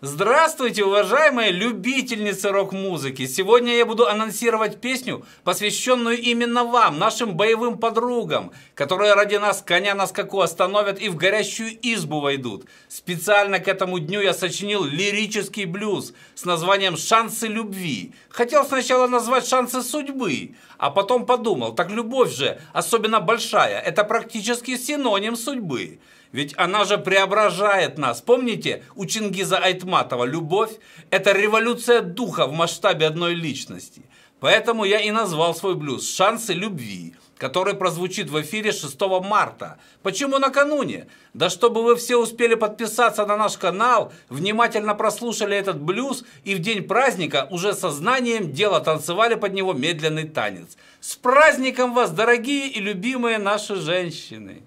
Здравствуйте, уважаемые любительницы рок-музыки! Сегодня я буду анонсировать песню, посвященную именно вам, нашим боевым подругам, которые ради нас коня на скаку остановят и в горящую избу войдут. Специально к этому дню я сочинил лирический блюз с названием «Шансы любви». Хотел сначала назвать «Шансы судьбы», а потом подумал, так любовь же, особенно большая, это практически синоним судьбы. Ведь она же преображает нас. Помните у Чингиза Айтматова «Любовь – это революция духа в масштабе одной личности». Поэтому я и назвал свой блюз «Шансы любви», который прозвучит в эфире 6 марта. Почему накануне? Да чтобы вы все успели подписаться на наш канал, внимательно прослушали этот блюз и в день праздника уже сознанием дела танцевали под него медленный танец. С праздником вас, дорогие и любимые наши женщины!